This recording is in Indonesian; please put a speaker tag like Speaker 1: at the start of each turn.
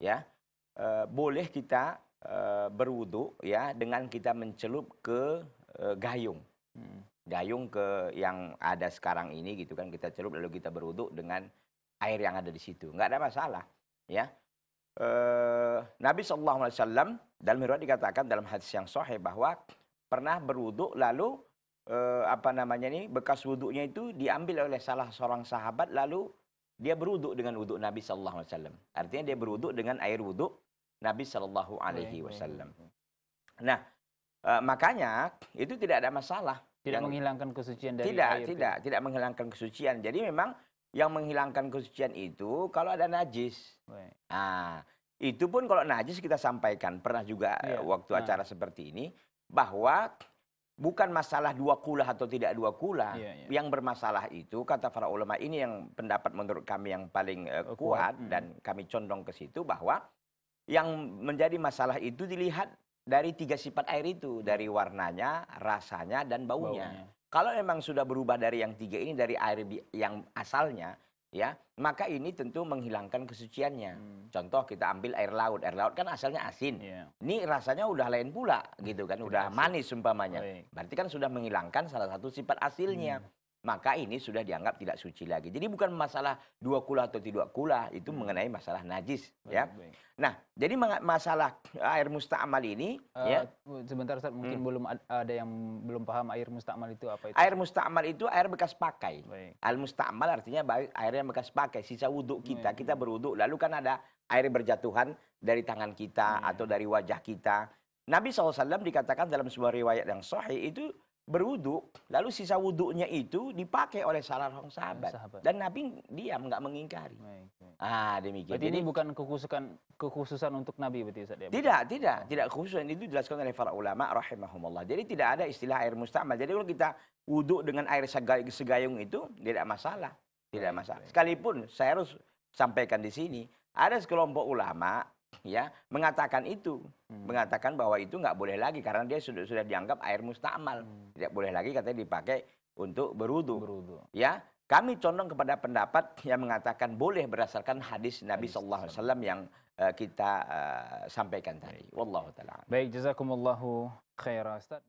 Speaker 1: ya e, boleh kita e, eh, berwudu ya dengan kita mencelup ke e, gayung hmm. gayung ke yang ada sekarang ini gitu kan kita celup lalu kita berwudu dengan air yang ada di situ nggak ada masalah ya e, Nabi saw dalam riwayat dikatakan dalam hadis yang sahih bahwa pernah berwudu lalu e, apa namanya ini bekas wudhunya itu diambil oleh salah seorang sahabat lalu dia beruduk dengan wuduk Nabi sallallahu alaihi wasallam. Artinya dia beruduk dengan air wuduk Nabi sallallahu alaihi wasallam. Nah, e, makanya itu tidak ada masalah. Tidak yang, menghilangkan kesucian dari tidak, air. Tidak, tidak, tidak menghilangkan kesucian. Jadi memang yang menghilangkan kesucian itu kalau ada najis. Nah, itu pun kalau najis kita sampaikan pernah juga ya. waktu nah. acara seperti ini bahwa bukan masalah dua kula atau tidak dua kula Yeah, yeah. Iya. Yang bermasalah itu kata para ulama ini yang pendapat menurut kami yang paling uh, kuat, kuat hmm. dan kami condong ke situ bahwa yang menjadi masalah itu dilihat dari tiga sifat air itu, dari warnanya, rasanya dan baunya. baunya. Kalau memang sudah berubah dari yang tiga ini dari air yang asalnya, ya maka ini tentu menghilangkan kesuciannya. Hmm. Contoh kita ambil air laut, air laut kan asalnya asin. Yeah. Ini rasanya udah lain pula gitu hmm, kan, udah manis umpamanya. Berarti kan sudah menghilangkan salah satu sifat asilnya. Hmm maka ini sudah dianggap tidak suci lagi. Jadi bukan masalah dua kula atau tidak kula, itu hmm. mengenai masalah najis, baik, ya. Baik. Nah, jadi masalah air musta'mal ini, uh, ya. Sebentar Ustaz, mungkin hmm. belum ada yang belum paham air musta'mal itu apa itu? Air musta'mal itu air bekas pakai. Baik. Al musta'mal artinya air yang bekas pakai, sisa wuduk kita, baik. kita berwuduk, lalu kan ada air berjatuhan dari tangan kita baik. atau dari wajah kita. Nabi SAW dikatakan dalam sebuah riwayat yang sahih itu berwudhu, lalu sisa wudhunya itu dipakai oleh salah seorang sahabat. sahabat. Dan Nabi diam, nggak mengingkari. Baik, baik. Ah, demikian. Jadi ini bukan kekhususan kekhususan untuk Nabi berarti Ustaz. Ya? Tidak, tidak, oh. tidak khususan Itu dijelaskan oleh para ulama rahimahumullah. Jadi tidak ada istilah air mustamal. Jadi kalau kita wudhu dengan air segayung itu tidak masalah. Tidak masalah. Sekalipun saya harus sampaikan di sini, ada sekelompok ulama ya mengatakan itu hmm. mengatakan bahwa itu nggak boleh lagi karena dia sudah sudah dianggap air mustamal hmm. tidak boleh lagi katanya dipakai untuk berudu. berudu ya kami condong kepada pendapat yang mengatakan boleh berdasarkan hadis Nabi Sallallahu Alaihi Wasallam yang uh, kita uh, sampaikan tadi. Wallahu taala. Baik, jazakumullahu khairan.